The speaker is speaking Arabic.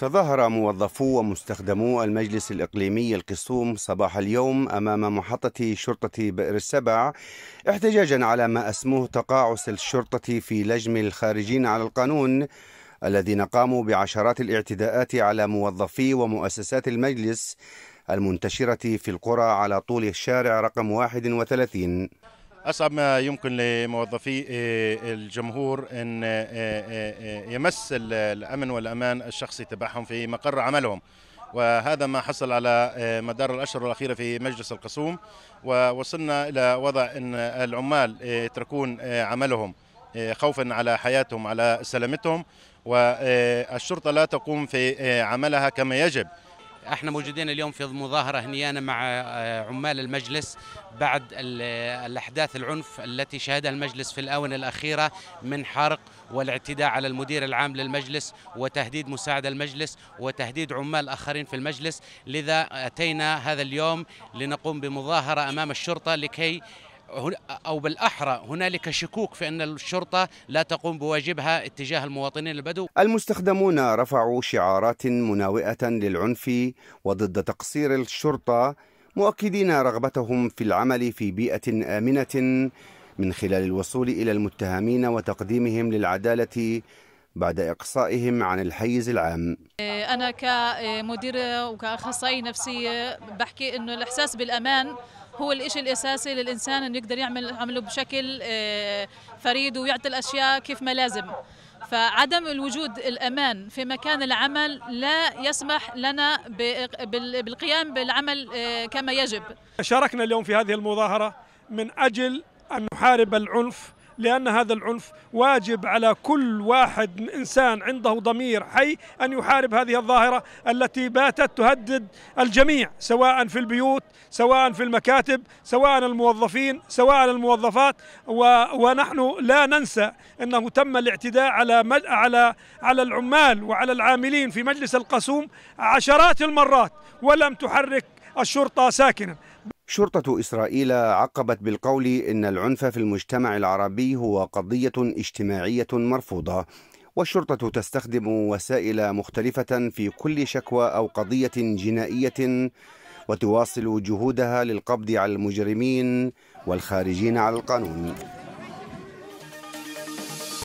تظاهر موظفو ومستخدمو المجلس الإقليمي القسوم صباح اليوم أمام محطة شرطة بئر السبع احتجاجا على ما أسموه تقاعس الشرطة في لجم الخارجين على القانون الذين قاموا بعشرات الاعتداءات على موظفي ومؤسسات المجلس المنتشرة في القرى على طول الشارع رقم 31 أصعب ما يمكن لموظفي آه، الجمهور أن آه، آه، يمس الأمن والأمان الشخصي تبعهم في مقر عملهم وهذا ما حصل على مدار الأشهر الأخيرة في مجلس القصوم ووصلنا إلى وضع أن العمال يتركون عملهم خوفا على حياتهم على سلامتهم والشرطة لا تقوم في عملها كما يجب احنا موجودين اليوم في مظاهرة هنيانة مع آه، عمال المجلس بعد آه، الأحداث العنف التي شهدها المجلس في الآونة الأخيرة من حرق والاعتداء على المدير العام للمجلس وتهديد مساعد المجلس وتهديد عمال آخرين في المجلس لذا أتينا هذا اليوم لنقوم بمظاهرة أمام الشرطة لكي أو بالأحرى هنالك شكوك في أن الشرطة لا تقوم بواجبها اتجاه المواطنين البدو المستخدمون رفعوا شعارات مناوئة للعنف وضد تقصير الشرطة مؤكدين رغبتهم في العمل في بيئة آمنة من خلال الوصول إلى المتهمين وتقديمهم للعدالة بعد إقصائهم عن الحيز العام إيه، أنا كمديرة وكأخصائي نفسية بحكي أنه الإحساس بالأمان هو الإشي الأساسي للإنسان أنه يقدر يعمل عمله بشكل إيه، فريد ويعطي الأشياء كيف ما لازم فعدم الوجود الأمان في مكان العمل لا يسمح لنا بالقيام بالعمل إيه، كما يجب شاركنا اليوم في هذه المظاهرة من أجل أن نحارب العنف لأن هذا العنف واجب على كل واحد إنسان عنده ضمير حي أن يحارب هذه الظاهرة التي باتت تهدد الجميع سواء في البيوت سواء في المكاتب سواء الموظفين سواء الموظفات و ونحن لا ننسى أنه تم الاعتداء على مل على على العمال وعلى العاملين في مجلس القسوم عشرات المرات ولم تحرك الشرطة ساكنا شرطة إسرائيل عقبت بالقول إن العنف في المجتمع العربي هو قضية اجتماعية مرفوضة والشرطة تستخدم وسائل مختلفة في كل شكوى أو قضية جنائية وتواصل جهودها للقبض على المجرمين والخارجين على القانون